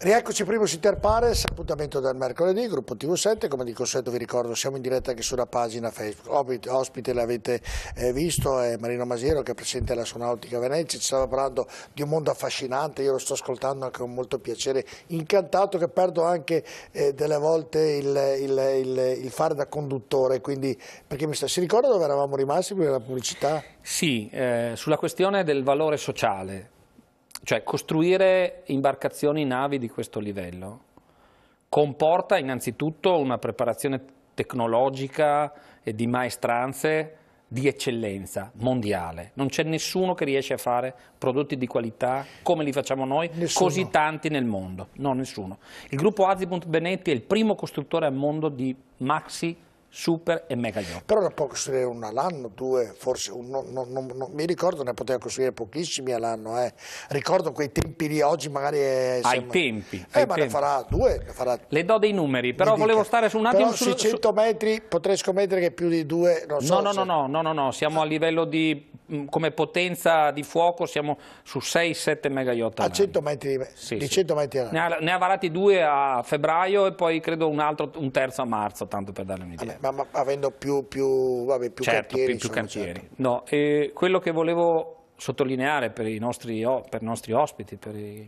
Rieccoci primo Inter Pares, appuntamento del mercoledì, gruppo TV7, come di consueto vi ricordo siamo in diretta anche sulla pagina Facebook, ospite l'avete eh, visto è Marino Masiero che è presidente Sonautica Venezia, ci stava parlando di un mondo affascinante, io lo sto ascoltando anche con molto piacere, incantato che perdo anche eh, delle volte il, il, il, il, fare da conduttore, quindi perché mi sta, si ricorda dove eravamo rimasti prima della pubblicità? Sì, eh, sulla questione del valore sociale, cioè costruire imbarcazioni, navi di questo livello comporta innanzitutto una preparazione tecnologica e di maestranze di eccellenza mondiale. Non c'è nessuno che riesce a fare prodotti di qualità come li facciamo noi, nessuno. così tanti nel mondo. No, nessuno. Il gruppo Azimuth Benetti è il primo costruttore al mondo di maxi super e mega yacht. Però ne può costruire una all'anno, due, forse, un, no, no, no, mi ricordo ne poteva costruire pochissimi all'anno, eh. ricordo quei tempi di oggi magari... È, ai tempi. Eh, ai ma tempi. ne farà due, ne farà... Le do dei numeri, però mi volevo dica. stare su un attimo... Però sui 100 su... metri potrei scommettere che più di due... Non so, no, no, se... no, no, no, no, siamo a livello di... Mm, come potenza di fuoco siamo su 6-7 mega yacht. A 100 metri di, sì, di 100 sì. metri ne ha, ha varati due a febbraio e poi credo un, altro, un terzo a marzo, tanto per darle un'idea ma, ma, avendo più, più, vabbè, più certo, cantieri. Più, più cantieri. Certo. No, e quello che volevo sottolineare per i nostri, per i nostri ospiti, per i,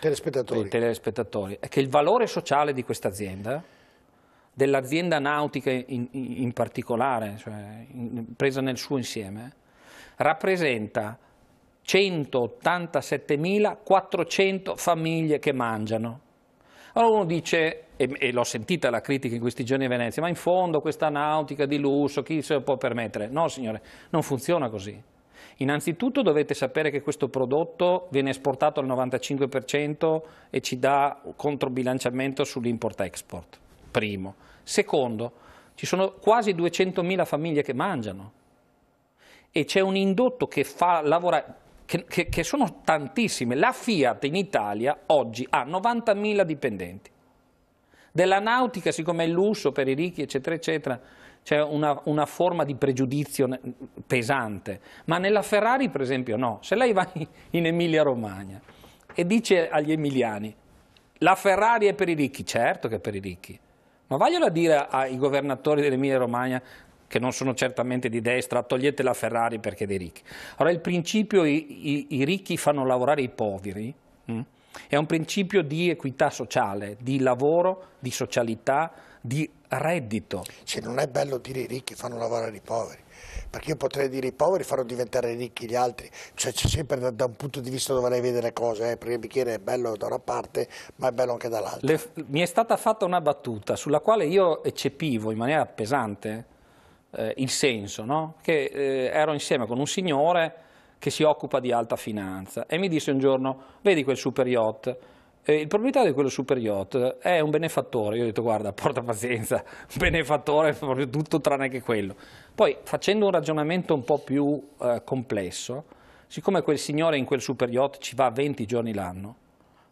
telespettatori. per i telespettatori, è che il valore sociale di questa azienda dell'azienda nautica in, in particolare, cioè in, presa nel suo insieme, rappresenta 187.400 famiglie che mangiano. Allora uno dice, e, e l'ho sentita la critica in questi giorni a Venezia, ma in fondo questa nautica di lusso, chi se lo può permettere? No signore, non funziona così. Innanzitutto dovete sapere che questo prodotto viene esportato al 95% e ci dà controbilanciamento sull'import-export, primo. Secondo, ci sono quasi 200.000 famiglie che mangiano e c'è un indotto che fa lavorare, che, che, che sono tantissime. La Fiat in Italia oggi ha 90.000 dipendenti. Della nautica, siccome è lusso per i ricchi, eccetera, eccetera, c'è una, una, forma di pregiudizio pesante. Ma nella Ferrari, per esempio, no. Se lei va in Emilia-Romagna e dice agli emiliani la Ferrari è per i ricchi, certo che è per i ricchi, ma vaglielo a dire ai governatori dell'Emilia-Romagna che non sono certamente di destra, togliete la Ferrari perché è dei ricchi. Allora il principio i, i, i ricchi fanno lavorare i poveri. Mh? Mm, è un principio di equità sociale, di lavoro, di socialità, di reddito. Se non è bello dire i ricchi fanno lavorare i poveri, perché io potrei dire i poveri fanno diventare ricchi gli altri, cioè c'è sempre da, da, un punto di vista dove lei vede le cose, eh? perché il bicchiere è bello da una parte ma è bello anche dall'altra. Le, mi è stata fatta una battuta sulla quale io eccepivo in maniera pesante eh, il senso, no? che eh, ero insieme con un signore che si occupa di alta finanza e mi disse un giorno, vedi quel super yacht, il proprietario di quello super yacht è un benefattore. Io ho detto, guarda, porta pazienza, benefattore proprio tutto tranne che quello. Poi, facendo un ragionamento un po' più eh, complesso, siccome quel signore in quel super yacht ci va 20 giorni l'anno,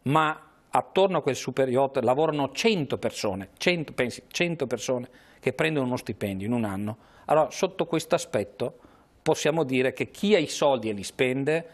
ma attorno a quel super yacht lavorano 100 persone, 100, pensi, 100 persone che prendono uno stipendio in un anno, allora sotto questo aspetto possiamo dire che chi ha i soldi e li spende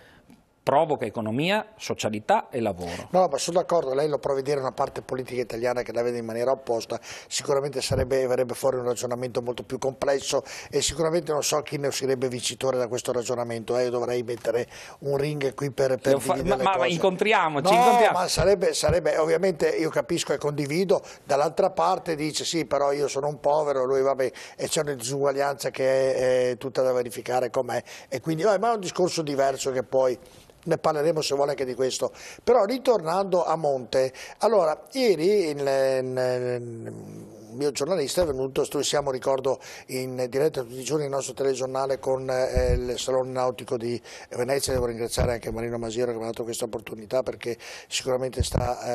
provoca economia, socialità e lavoro. No, ma sono d'accordo, lei lo prova a dire una parte politica italiana che la vede in maniera opposta, sicuramente sarebbe, verrebbe fuori un ragionamento molto più complesso e sicuramente non so chi ne uscirebbe vincitore da questo ragionamento, eh, io dovrei mettere un ring qui per, per fa... ma, ma incontriamoci, no, incontriamo. ma sarebbe, sarebbe, ovviamente io capisco e condivido, dall'altra parte dice sì però io sono un povero, lui vabbè e c'è una disuguaglianza che è, è tutta da verificare com'è e quindi, eh, ma è un discorso diverso che poi ne parleremo se vuole anche di questo. Però ritornando a Monte, allora ieri in, in, in mio giornalista è venuto, siamo ricordo in diretta tutti i giorni il nostro telegiornale con eh, il Salone Nautico di Venezia, devo ringraziare anche Marino Masiero che mi ha dato questa opportunità perché sicuramente sta,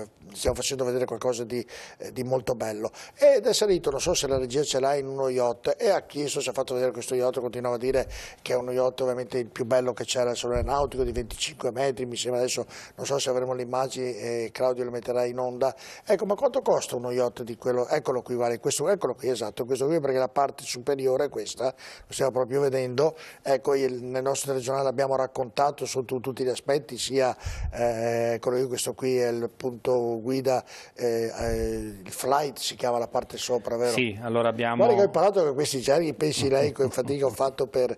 eh, stiamo facendo vedere qualcosa di, eh, di, molto bello ed è salito, non so se la regia ce l'ha in uno yacht e ha chiesto, ci ha fatto vedere questo yacht, continuava a dire che è uno yacht ovviamente il più bello che c'era al Salone Nautico di 25 metri, mi sembra adesso, non so se avremo le immagini, eh, Claudio le metterà in onda, ecco ma quanto costa uno yacht di quello? Ecco, eccolo qui, vale questo, eccolo qui, esatto, questo qui perché la parte superiore è questa, lo stiamo proprio vedendo, ecco il, nel nostro telegiornale abbiamo raccontato sotto tutti gli aspetti, sia eh, qui, questo qui è il punto guida, eh, eh, il flight si chiama la parte sopra, vero? Sì, allora abbiamo... Guarda che ho imparato con questi cerchi, pensi lei, con fatica ho fatto per...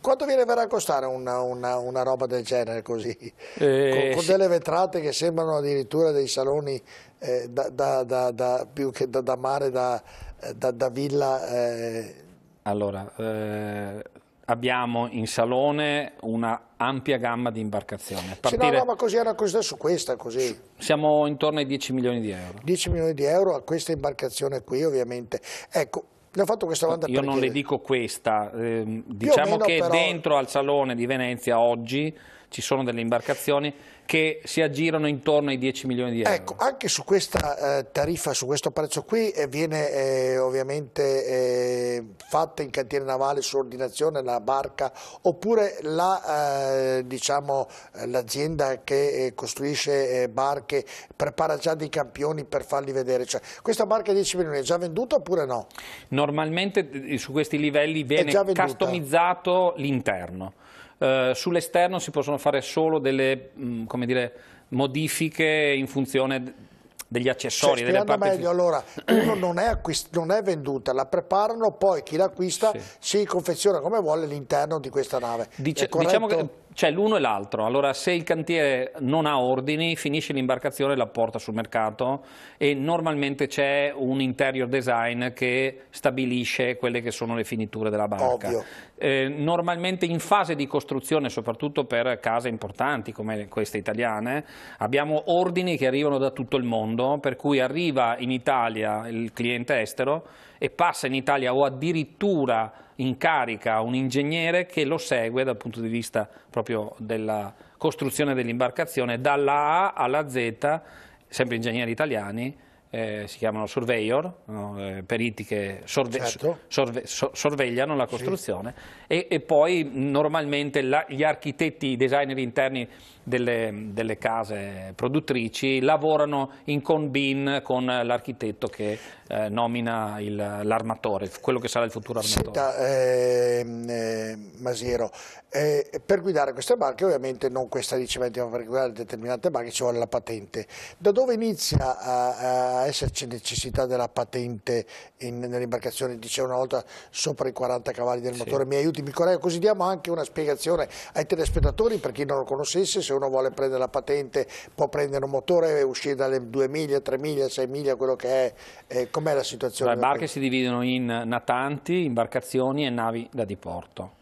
quanto viene verrà a costare una, una, una, roba del genere così? Eh, con, con, delle vetrate che sembrano addirittura dei saloni eh, da, da, da, più che da, mare, eh, da, villa? Eh. Allora, eh, abbiamo in salone una ampia gamma di imbarcazioni. Partire... Sì, no, no, ma così era così su questa, così. Siamo intorno ai 10 milioni di euro. 10 milioni di euro a questa imbarcazione qui, ovviamente. Ecco, le ho fatto questa domanda Io perché... non le dico questa, eh, diciamo meno, che però... dentro al Salone di Venezia oggi ci sono delle imbarcazioni che si aggirano intorno ai 10 milioni di euro. Ecco, anche su questa eh, tariffa, su questo prezzo qui, eh, viene eh, ovviamente eh, fatta in cantiere navale su ordinazione la barca oppure eh, diciamo, eh, l'azienda la, diciamo, che costruisce barche prepara già dei campioni per farli vedere. Cioè, questa barca 10 milioni è già venduta oppure no? Normalmente su questi livelli viene customizzato l'interno. Eh, sull'esterno si possono fare solo delle mh, mm, dire, modifiche in funzione degli accessori, cioè, delle parti... meglio, allora, uno non è, non è, venduta, la preparano, poi chi l'acquista sì. si confeziona come vuole l'interno di questa nave. Dice, diciamo che c'è cioè, l'uno e l'altro. Allora, se il cantiere non ha ordini, finisce l'imbarcazione e la porta sul mercato e normalmente c'è un interior design che stabilisce quelle che sono le finiture della barca. Eh, normalmente in fase di costruzione, soprattutto per case importanti come queste italiane, abbiamo ordini che arrivano da tutto il mondo, per cui arriva in Italia il cliente estero e passa in Italia o addirittura in carica un ingegnere che lo segue dal punto di vista proprio della costruzione dell'imbarcazione dalla A alla Z, sempre ingegneri italiani, eh, si chiamano surveyor, no? eh, periti che sorve certo. sorve sorvegliano la costruzione sì. e, e, poi normalmente la, gli architetti, i designer interni delle, delle, case produttrici lavorano in combin con l'architetto che eh, nomina l'armatore, quello che sarà il futuro armatore. Senta, ehm, eh, Masiero, eh, per guidare queste barche ovviamente non questa di ricevente ma per guidare determinate barche ci vuole la patente. Da dove inizia a, a dovrà esserci necessità della patente nell'imbarcazione, diceva una volta, sopra i 40 cavalli del motore. Sì. Mi aiuti, mi correggo, così diamo anche una spiegazione ai telespettatori, per chi non lo conoscesse, se uno vuole prendere la patente può prendere un motore e uscire dalle 2 miglia, 3 miglia, 6 miglia, quello che è. Eh, com'è la situazione? Le barche si dividono in natanti, imbarcazioni e navi da diporto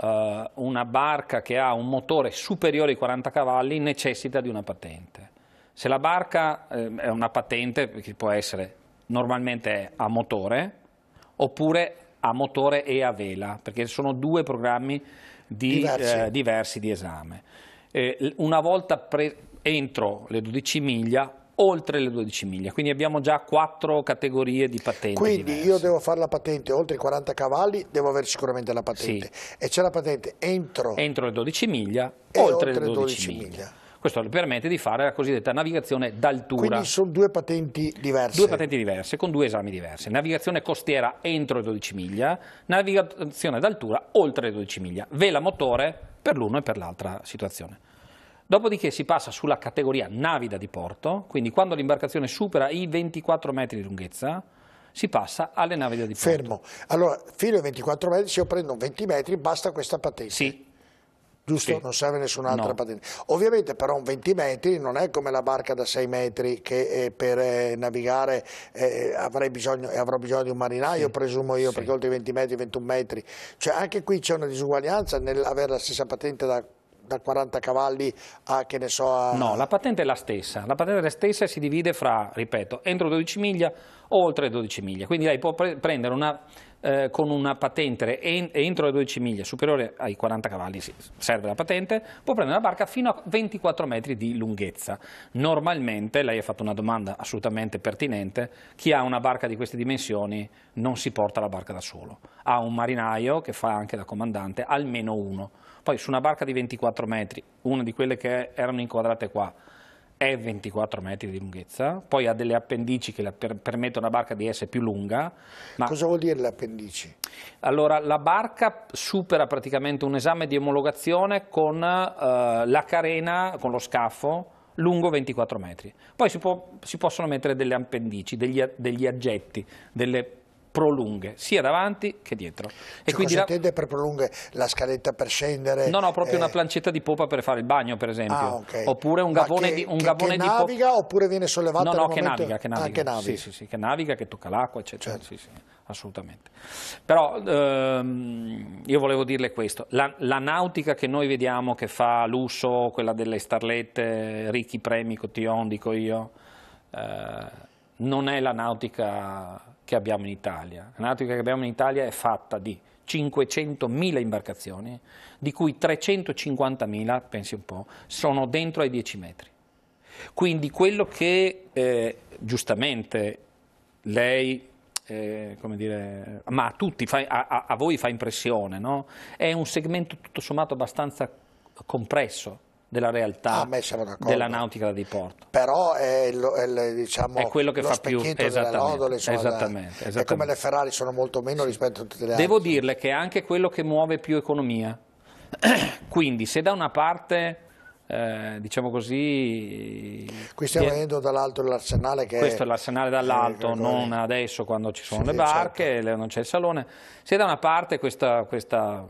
eh, una barca che ha un motore superiore ai 40 cavalli necessita di una patente. Se la barca eh, è una patente, che può essere normalmente a motore, oppure a motore e a vela, perché sono due programmi di, diversi. Eh, diversi. di esame. Eh, una volta pre- entro le 12 miglia, oltre le 12 miglia, quindi abbiamo già quattro categorie di patente. Quindi diverse. io devo fare la patente oltre i 40 cavalli, devo avere sicuramente la patente. Sì. E c'è la patente entro, entro le 12 miglia, oltre, oltre, le 12, 12 miglia. miglia. Questo permette di fare la cosiddetta navigazione d'altura. Quindi sono due patenti diverse. Due patenti diverse, con due esami diversi. Navigazione costiera entro le 12 miglia, navigazione d'altura oltre le 12 miglia. Vela motore per l'uno e per l'altra situazione. Dopodiché si passa sulla categoria navi da diporto, quindi quando l'imbarcazione supera i 24 metri di lunghezza, si passa alle navi da diporto. Fermo. Allora, fino ai 24 metri, se io prendo 20 metri, basta questa patente. Sì, giusto? Sì. Non serve nessun'altra no. patente. Ovviamente però un 20 metri non è come la barca da 6 metri che eh, per eh, navigare eh, eh avrei bisogno, e eh, avrò bisogno di un marinaio, sì. presumo io, sì. perché oltre i 20 metri, 21 metri. Cioè anche qui c'è una disuguaglianza nell'avere la stessa patente da da 40 cavalli a che ne so... A... No, la patente è la stessa, la patente è la stessa e si divide fra, ripeto, entro 12 miglia o oltre 12 miglia, quindi lei può pre prendere una, eh, con una patente entro le 12 miglia, superiore ai 40 cavalli sì, serve la patente, può prendere una barca fino a 24 metri di lunghezza. Normalmente, lei ha fatto una domanda assolutamente pertinente, chi ha una barca di queste dimensioni non si porta la barca da solo, ha un marinaio che fa anche da comandante, almeno uno. Poi su una barca di 24 metri, una di quelle che erano inquadrate qua, è 24 metri di lunghezza, poi ha delle appendici che per permettono alla barca di essere più lunga. Ma... Cosa vuol dire le appendici? Allora, la barca supera praticamente un esame di omologazione con eh, la carena, con lo scafo, lungo 24 metri. Poi si, può, si possono mettere delle appendici, degli, degli aggetti, delle appendici prolunghe, sia davanti che dietro. E cioè, quindi la... intende per prolunghe? La scaletta per scendere? No, no, proprio eh... una plancetta di popa per fare il bagno, per esempio. Ah, okay. Oppure un gabone che, di un che, gavone che di naviga poppa... oppure viene sollevato? No, no, che momento... naviga, che ah, naviga. Ah, che naviga. Sì, sì, sì, che naviga, che tocca l'acqua, eccetera. Certo. Sì, sì, assolutamente. Però ehm, io volevo dirle questo. La, la, nautica che noi vediamo che fa l'uso, quella delle starlette, ricchi premi, cotillon, dico io, eh, non è la nautica che abbiamo in Italia. La nautica che abbiamo in Italia è fatta di 500.000 imbarcazioni, di cui 350.000, pensi un po', sono dentro ai 10 metri. Quindi quello che eh, giustamente lei, eh, come dire, ma a tutti, fa, a, a voi fa impressione, no? è un segmento tutto sommato abbastanza compresso della realtà ah, della nautica da diporto. Però è, lo, è, diciamo, è quello che fa più esattamente, esattamente, da, come le Ferrari sono molto meno sì. rispetto a tutte le altre. Devo dirle che è anche quello che muove più economia. Quindi se da una parte eh, diciamo così. Qui stiamo vedendo dall'alto l'arsenale che. Questo è l'arsenale dall'alto, eh, non eh, eh. adesso quando ci sono sì, le barche, certo. non c'è il salone. Se da una parte questa, questa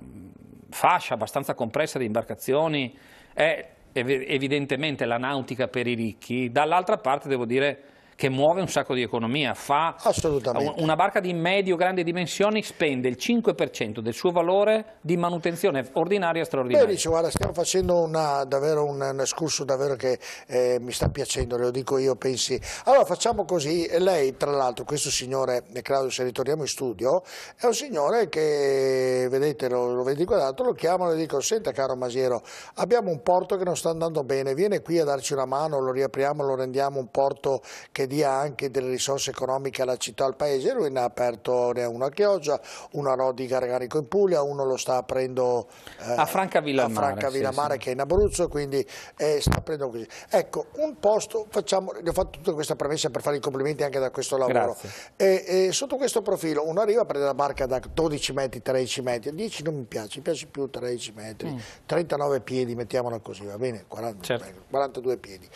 fascia abbastanza compressa di imbarcazioni è evidentemente la nautica per i ricchi, dall'altra parte devo dire che muove un sacco di economia, fa Assolutamente. una barca di medio grande dimensioni spende il 5% del suo valore di manutenzione ordinaria e straordinaria. Beh, dice, guarda, stiamo facendo una, davvero un, un escurso davvero che eh, mi sta piacendo, lo dico io, pensi. Allora facciamo così, lei tra l'altro, questo signore, Claudio se ritorniamo in studio, è un signore che, vedete, lo, lo vedi guardato, lo chiamano e dicono, senta caro Masiero, abbiamo un porto che non sta andando bene, viene qui a darci una mano, lo riapriamo, lo rendiamo un porto che dia anche delle risorse economiche alla città, al paese, lui ne ha aperto ne uno a Chioggia, uno a Rodi Garganico in Puglia, uno lo sta aprendo eh, a Franca Villamare, a Franca Villamare sì, che è in Abruzzo, quindi eh, sta aprendo così. Ecco, un posto, facciamo, ho fatto tutta questa premessa per fare i complimenti anche da questo lavoro. E, e sotto questo profilo uno arriva a prendere la barca da 12 metri, 13 metri, 10 non mi piace, mi piace più 13 metri, mm. 39 piedi, mettiamola così, va bene, 40, certo. 42 piedi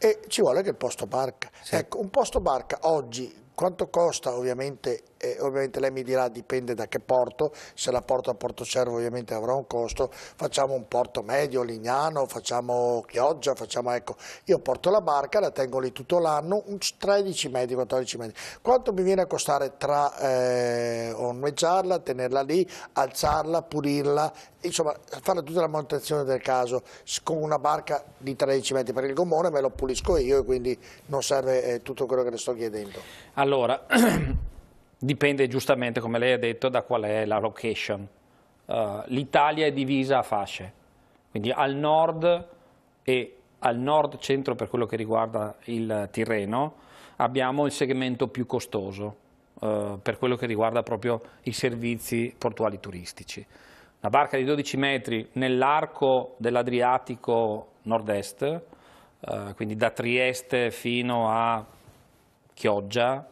e ci vuole che il posto barca. Sì. Ecco, un posto barca oggi quanto costa ovviamente, eh, ovviamente lei mi dirà dipende da che porto, se la porto a Porto Cervo ovviamente avrà un costo, facciamo un porto medio, Lignano, facciamo Chioggia, facciamo ecco, io porto la barca, la tengo lì tutto l'anno, 13 metri, 14 metri, quanto mi viene a costare tra eh, ormeggiarla, tenerla lì, alzarla, pulirla, insomma fare tutta la manutenzione del caso con una barca di 13 metri, perché il gommone me lo pulisco io e quindi non serve eh, tutto quello che le sto chiedendo. Allora, allora, dipende giustamente, come lei ha detto, da qual è la location. Uh, L'Italia è divisa a fasce, quindi al nord e al nord centro per quello che riguarda il Tirreno abbiamo il segmento più costoso uh, per quello che riguarda proprio i servizi portuali turistici. Una barca di 12 metri nell'arco dell'Adriatico nord-est, uh, quindi da Trieste fino a Chioggia,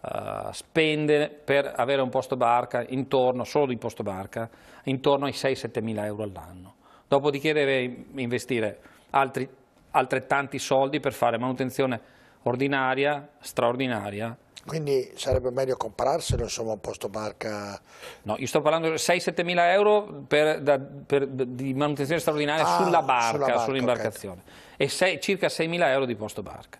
eh, spende per avere un posto barca, intorno, solo di posto barca, intorno ai 6-7 mila euro all'anno. Dopodiché deve investire altri, altrettanti soldi per fare manutenzione ordinaria, straordinaria quindi sarebbe meglio comprarselo insomma un posto barca? No, io sto parlando di 6-7 mila euro per, da, per, di manutenzione straordinaria ah, sulla barca, sull'imbarcazione. Sull e sei, circa 6 mila euro di posto barca.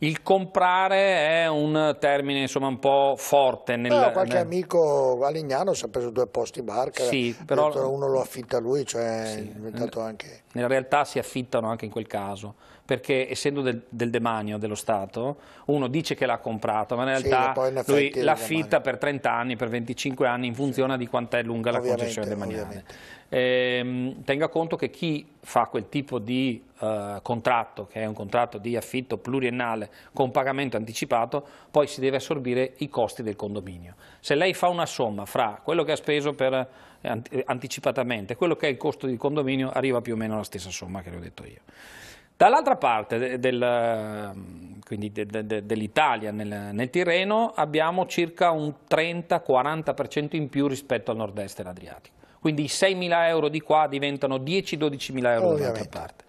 Il comprare è un termine insomma un po' forte. Nel, però qualche nel... amico a Lignano si è preso due posti barca, sì, però... uno lo affitta lui, cioè sì, è diventato anche... In realtà si affittano anche in quel caso perché essendo del, del, demanio dello Stato, uno dice che l'ha comprato, ma in realtà sì, lui l'affitta per 30 anni, per 25 anni, in funzione sì. di quanto è lunga ovviamente, la concessione demaniale. Eh, tenga conto che chi fa quel tipo di eh, contratto, che è un contratto di affitto pluriennale con pagamento anticipato, poi si deve assorbire i costi del condominio. Se lei fa una somma fra quello che ha speso per, eh, anticipatamente e quello che è il costo di condominio, arriva più o meno alla stessa somma che le ho detto io. Dall'altra parte del, ehm, de, dell'Italia nel, nel Tirreno abbiamo circa un 30-40% in più rispetto al nord-est dell'Adriatico. Quindi i 6.000 euro di qua diventano 10-12.000 euro dall'altra parte.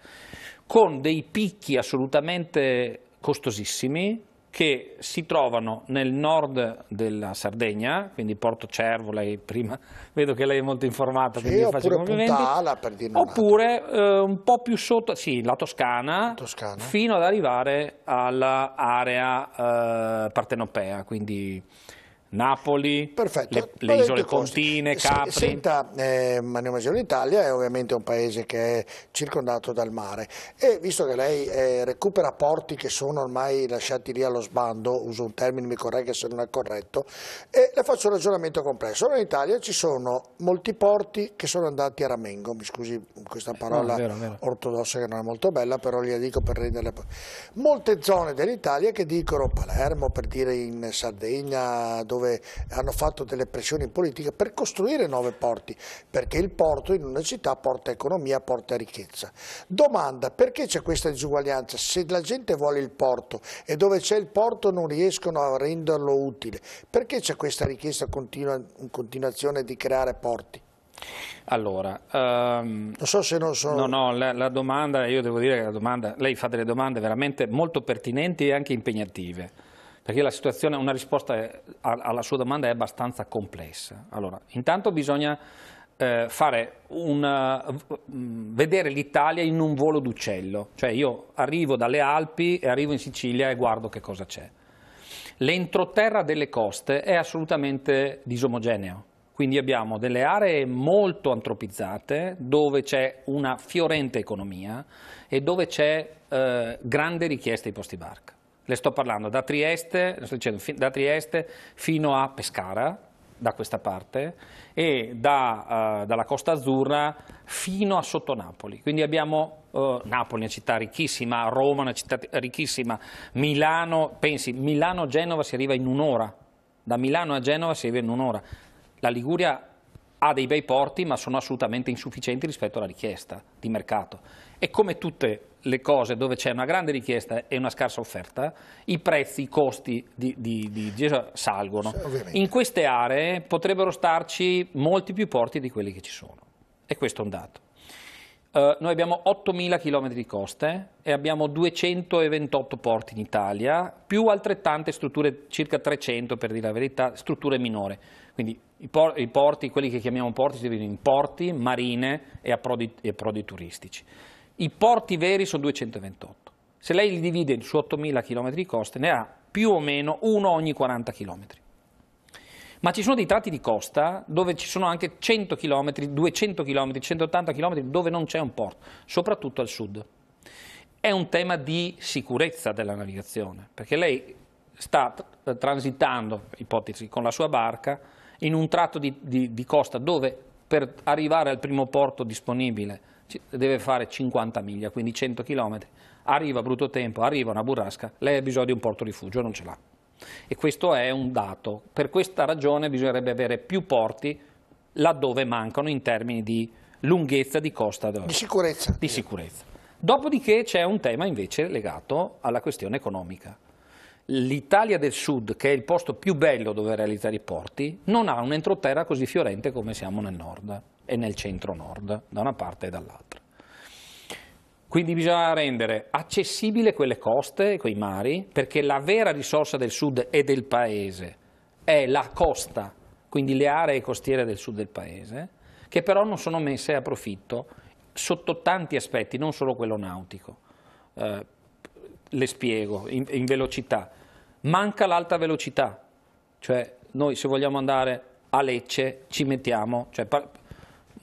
Con dei picchi assolutamente costosissimi, che si trovano nel nord della Sardegna, quindi Porto Cervo, lei prima vedo che lei è molto informata, sì, quindi faccio complimenti. Puntala, per dire oppure eh, un po' più sotto, sì, la Toscana, Toscana. fino ad arrivare all'area eh, partenopea, quindi Napoli, Perfetto. le, le isole Pontine, Capri. Senta, eh, Mario Masio, l'Italia è ovviamente un paese che è circondato dal mare e visto che lei eh, recupera porti che sono ormai lasciati lì allo sbando, uso un termine, mi corregga se non è corretto, e le faccio un ragionamento complesso. Allora in Italia ci sono molti porti che sono andati a ramengo, mi scusi questa parola no, vero, vero. ortodossa che non è molto bella, però gliela dico per renderla... Molte zone dell'Italia che dicono Palermo, per dire in Sardegna, dove dove hanno fatto delle pressioni politiche per costruire nuovi porti, perché il porto in una città porta economia, porta ricchezza. Domanda, perché c'è questa disuguaglianza? Se la gente vuole il porto e dove c'è il porto non riescono a renderlo utile, perché c'è questa richiesta continua, in continuazione di creare porti? Allora, um, non so se non sono... No, no, la, la, domanda, io devo dire che la domanda, lei fa delle domande veramente molto pertinenti e anche impegnative perché la situazione, una risposta alla sua domanda è abbastanza complessa. Allora, intanto bisogna eh, una, mm, vedere l'Italia in un volo d'uccello, cioè io arrivo dalle Alpi e arrivo in Sicilia e guardo che cosa c'è. L'entroterra delle coste è assolutamente disomogeneo, quindi abbiamo delle aree molto antropizzate dove c'è una fiorente economia e dove c'è eh, grande richiesta di posti barca le sto parlando da Trieste, dicendo, da Trieste fino a Pescara, da questa parte e da, uh, dalla Costa Azzurra fino a Napoli. Quindi abbiamo uh, Napoli, una città ricchissima, Roma, una città ricchissima, Milano, pensi, Milano-Genova si arriva in un'ora, da Milano a Genova si arriva in un'ora. La Liguria ha dei bei porti ma sono assolutamente insufficienti rispetto alla richiesta di mercato. E come tutte le cose dove c'è una grande richiesta e una scarsa offerta, i prezzi, i costi di, di, di salgono. Sì, In queste aree potrebbero starci molti più porti di quelli che ci sono. E questo è un dato. Uh, noi abbiamo 8.000 km di coste e abbiamo 228 porti in Italia, più altrettante strutture, circa 300 per dire la verità, strutture minore. Quindi i, por i porti, quelli che chiamiamo porti, si dividono in porti, marine e approdi, e approdi turistici. I porti veri sono 228. Se lei li divide su 8.000 km di costa, ne ha più o meno uno ogni 40 km. Ma ci sono dei tratti di costa dove ci sono anche 100 km, 200 km, 180 km dove non c'è un porto, soprattutto al sud. È un tema di sicurezza della navigazione, perché lei sta eh, transitando, ipotesi, con la sua barca in un tratto di, di, di costa dove per arrivare al primo porto disponibile deve fare 50 miglia, quindi 100 km, arriva a brutto tempo, arriva una burrasca, lei ha bisogno di un porto rifugio, non ce l'ha. E questo è un dato. Per questa ragione bisognerebbe avere più porti laddove mancano in termini di lunghezza di costa. Di sicurezza. Di sicurezza. Dopodiché c'è un tema invece legato alla questione economica. L'Italia del Sud, che è il posto più bello dove realizzare i porti, non ha un'entroterra così fiorente come siamo nel Nord e nel centro-nord, da una parte e dall'altra. Quindi bisogna rendere accessibile quelle coste, quei mari, perché la vera risorsa del sud e del paese è la costa, quindi le aree costiere del sud del paese, che però non sono messe a profitto sotto tanti aspetti, non solo quello nautico. Eh, le spiego in, in velocità. Manca l'alta velocità, cioè noi se vogliamo andare a Lecce ci mettiamo, cioè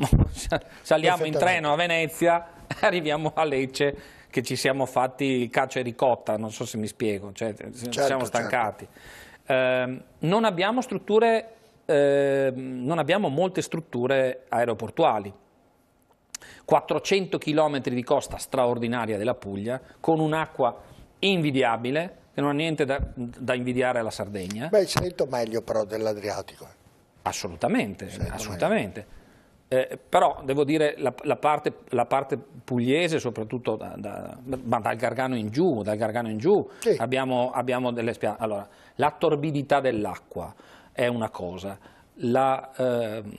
saliamo in treno a Venezia, arriviamo a Lecce che ci siamo fatti il calcio e ricotta, non so se mi spiego, cioè, certo, siamo certo. stancati. Certo. Eh, non abbiamo strutture, eh, non abbiamo molte strutture aeroportuali. 400 km di costa straordinaria della Puglia, con un'acqua invidiabile, che non ha niente da, da invidiare alla Sardegna. Beh, sento meglio però dell'Adriatico. Eh. Assolutamente, assolutamente. Meglio. Eh, però devo dire la, la, parte, la parte, pugliese, soprattutto da, da, ma dal Gargano in giù, Gargano in giù sì. abbiamo, abbiamo, delle spiagge. Allora, la torbidità dell'acqua è una cosa, ehm,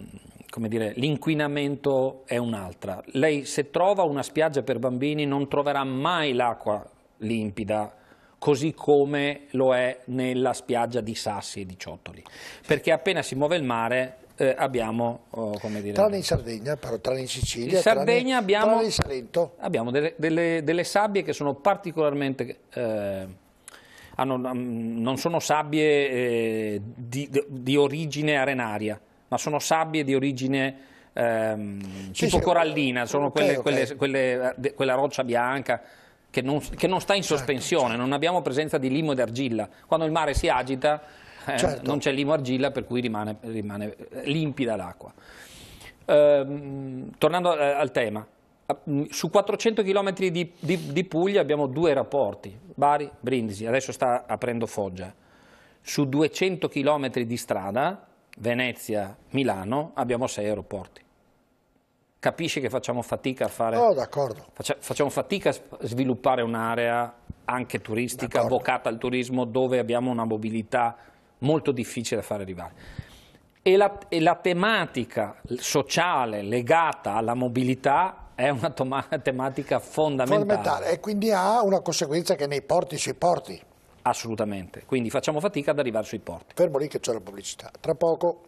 l'inquinamento eh, è un'altra. Lei se trova una spiaggia per bambini non troverà mai l'acqua limpida così come lo è nella spiaggia di Sassi e di Ciottoli, perché appena si muove il mare eh, abbiamo, oh, come dire... Tranne in Sardegna, però tranne in Sicilia, in Sardegna tranne, abbiamo, tranne in Salento. Abbiamo delle, delle, delle, sabbie che sono particolarmente... Eh, hanno, mm, non sono sabbie eh, di, di, origine arenaria, ma sono sabbie di origine ehm, tipo sì, corallina, sono okay, quelle, okay. Quelle, quelle, quella roccia bianca che non, che non sta in certo, sospensione, certo, certo. non abbiamo presenza di limo e d'argilla. Quando il mare si agita eh, certo. non c'è limo argilla per cui rimane, rimane eh, limpida l'acqua. Ehm, tornando eh, al tema, mm, su 400 km di, di, di, Puglia abbiamo due rapporti, Bari, Brindisi, adesso sta aprendo Foggia. Su 200 km di strada, Venezia, Milano, abbiamo sei aeroporti. Capisci che facciamo fatica a fare... Oh, faccia, facciamo fatica a sviluppare un'area anche turistica, vocata al turismo, dove abbiamo una mobilità molto difficile far arrivare. E la, e la tematica sociale legata alla mobilità è una tematica fondamentale. fondamentale. E quindi ha una conseguenza che nei porti sui porti. Assolutamente, quindi facciamo fatica ad arrivare sui porti. Fermo lì che c'è la pubblicità. Tra poco...